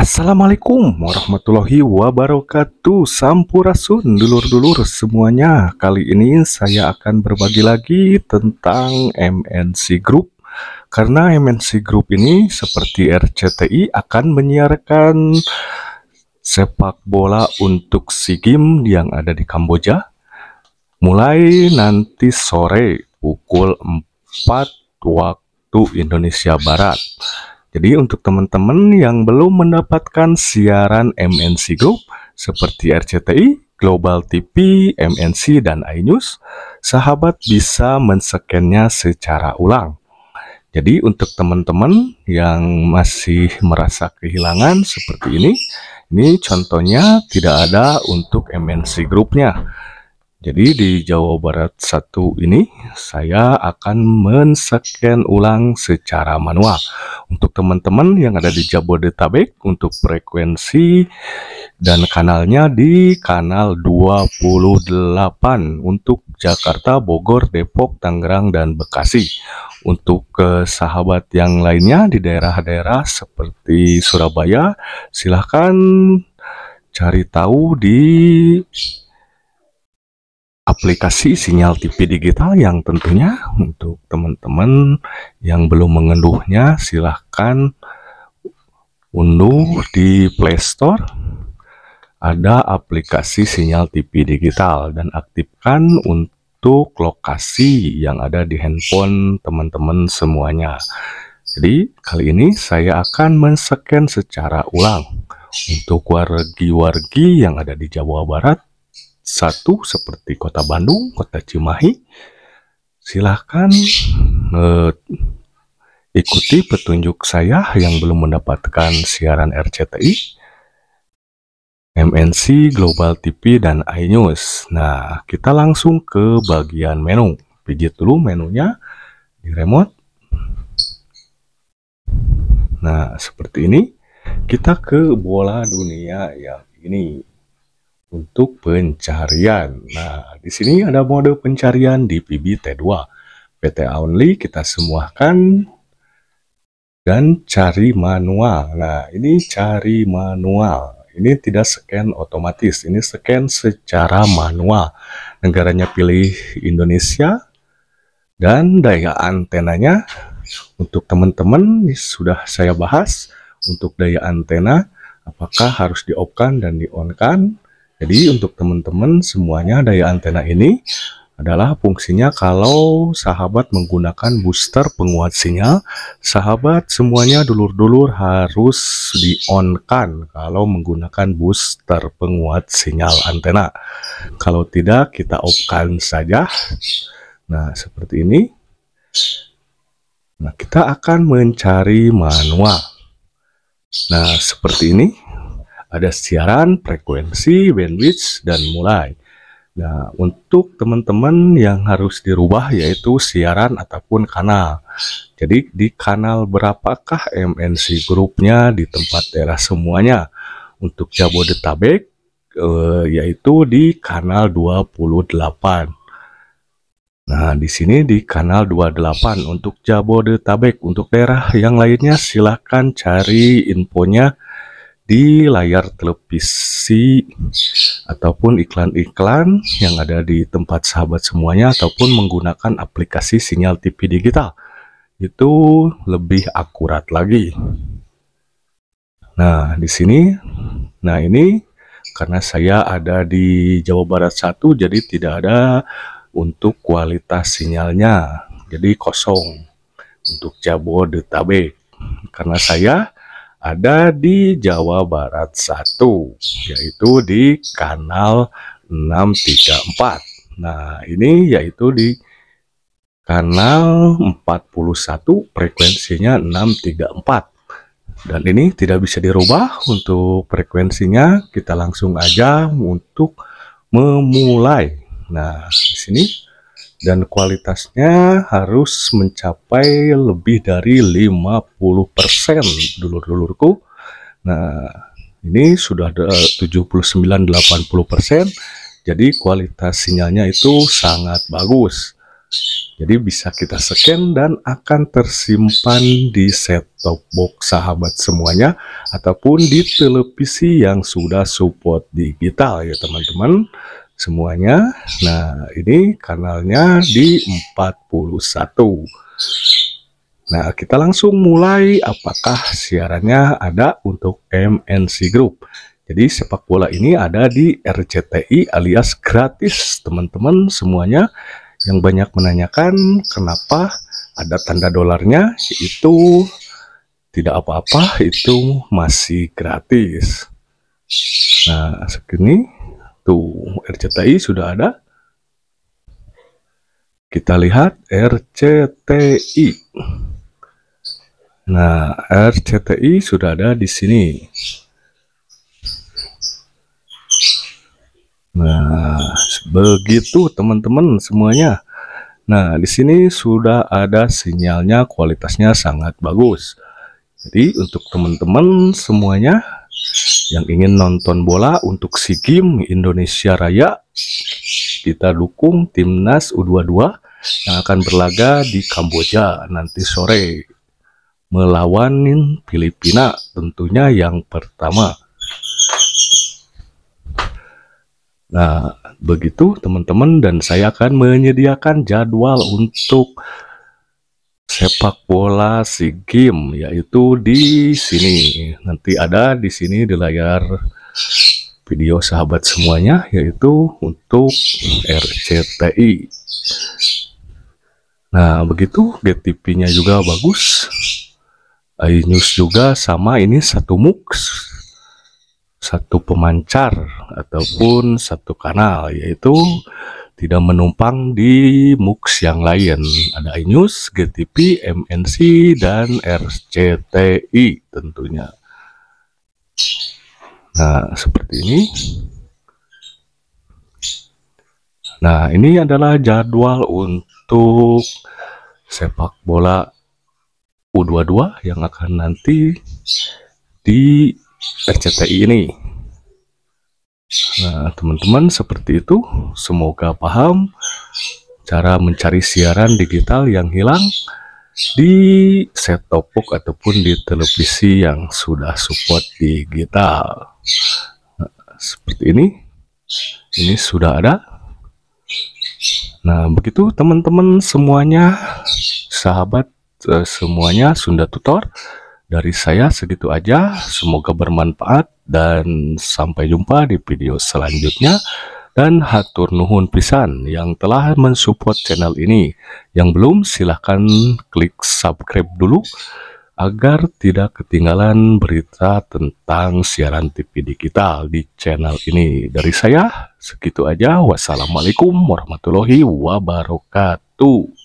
Assalamualaikum warahmatullahi wabarakatuh Sampurasun dulur-dulur semuanya Kali ini saya akan berbagi lagi tentang MNC Group Karena MNC Group ini seperti RCTI akan menyiarkan sepak bola untuk SEA Games yang ada di Kamboja Mulai nanti sore pukul 4 waktu Indonesia Barat jadi untuk teman-teman yang belum mendapatkan siaran MNC Group seperti RCTI, Global TV, MNC, dan iNews, sahabat bisa menscannya secara ulang. Jadi untuk teman-teman yang masih merasa kehilangan seperti ini, ini contohnya tidak ada untuk MNC grupnya. Jadi di Jawa Barat 1 ini saya akan men-scan ulang secara manual. Untuk teman-teman yang ada di Jabodetabek untuk frekuensi dan kanalnya di kanal 28 untuk Jakarta, Bogor, Depok, Tangerang dan Bekasi. Untuk eh, sahabat yang lainnya di daerah-daerah seperti Surabaya, silahkan cari tahu di aplikasi sinyal TV digital yang tentunya untuk teman-teman yang belum mengenduhnya silahkan unduh di Play Store ada aplikasi sinyal TV digital dan aktifkan untuk lokasi yang ada di handphone teman-teman semuanya jadi kali ini saya akan men-scan secara ulang untuk wargi-wargi yang ada di Jawa Barat satu seperti kota Bandung, kota Cimahi, silahkan eh, ikuti petunjuk saya yang belum mendapatkan siaran RCTI, MNC Global TV, dan iNews. Nah, kita langsung ke bagian menu. Pijit dulu menunya di remote. Nah, seperti ini. Kita ke bola dunia yang ini untuk pencarian. Nah, di sini ada mode pencarian di PB t 2 PT only kita semuahkan dan cari manual. Nah, ini cari manual. Ini tidak scan otomatis, ini scan secara manual. Negaranya pilih Indonesia dan daya antenanya untuk teman-teman sudah saya bahas untuk daya antena apakah harus di off dan di on kan jadi untuk teman-teman semuanya daya antena ini adalah fungsinya kalau sahabat menggunakan booster penguat sinyal, sahabat semuanya dulur-dulur harus di-on-kan kalau menggunakan booster penguat sinyal antena. Kalau tidak, kita off-kan saja. Nah, seperti ini. Nah, kita akan mencari manual. Nah, seperti ini. Ada siaran, frekuensi, bandwidth, dan mulai. Nah, untuk teman-teman yang harus dirubah yaitu siaran ataupun kanal. Jadi di kanal berapakah MNC grupnya di tempat daerah semuanya? Untuk Jabodetabek eh, yaitu di kanal 28. Nah, di sini di kanal 28 untuk Jabodetabek. Untuk daerah yang lainnya silahkan cari infonya di layar televisi ataupun iklan-iklan yang ada di tempat sahabat semuanya ataupun menggunakan aplikasi sinyal TV digital itu lebih akurat lagi. Nah, di sini nah ini karena saya ada di Jawa Barat 1 jadi tidak ada untuk kualitas sinyalnya. Jadi kosong untuk Jabodetabek. Karena saya ada di Jawa Barat 1 yaitu di kanal 634 nah ini yaitu di kanal 41 frekuensinya 634 dan ini tidak bisa dirubah untuk frekuensinya kita langsung aja untuk memulai nah di sini dan kualitasnya harus mencapai lebih dari 50% dulur-dulurku. Nah, ini sudah 79-80%, eh, jadi kualitas sinyalnya itu sangat bagus. Jadi bisa kita scan dan akan tersimpan di set-top box sahabat semuanya ataupun di televisi yang sudah support digital ya teman-teman semuanya. Nah, ini kanalnya di 41. Nah, kita langsung mulai apakah siarannya ada untuk MNC Group. Jadi sepak bola ini ada di RCTI alias gratis teman-teman semuanya yang banyak menanyakan kenapa ada tanda dolarnya itu tidak apa-apa itu masih gratis. Nah, segini Tuh, RCTI sudah ada. Kita lihat RCTI. Nah, RCTI sudah ada di sini. Nah, begitu teman-teman semuanya. Nah, di sini sudah ada sinyalnya, kualitasnya sangat bagus. Jadi, untuk teman-teman semuanya, yang ingin nonton bola untuk SEA Games Indonesia Raya kita dukung timnas U22 yang akan berlaga di Kamboja nanti sore melawanin Filipina tentunya yang pertama nah begitu teman-teman dan saya akan menyediakan jadwal untuk sepak bola si Games yaitu di sini. Nanti ada di sini di layar video sahabat semuanya yaitu untuk RCTI. Nah, begitu GTP-nya juga bagus. iNews juga sama ini satu mux satu pemancar ataupun satu kanal yaitu tidak menumpang di MUX yang lain. Ada iNews, GTP, MNC, dan RCTI tentunya. Nah, seperti ini. Nah, ini adalah jadwal untuk sepak bola U22 yang akan nanti di RCTI ini. Nah, teman-teman, seperti itu. Semoga paham cara mencari siaran digital yang hilang di set top ataupun di televisi yang sudah support digital. Nah, seperti ini. Ini sudah ada. Nah, begitu teman-teman semuanya, sahabat eh, semuanya Sunda Tutor. Dari saya segitu aja. Semoga bermanfaat. Dan sampai jumpa di video selanjutnya dan hatur nuhun pisan yang telah mensupport channel ini. Yang belum silahkan klik subscribe dulu agar tidak ketinggalan berita tentang siaran TV digital di channel ini. Dari saya, segitu aja. Wassalamualaikum warahmatullahi wabarakatuh.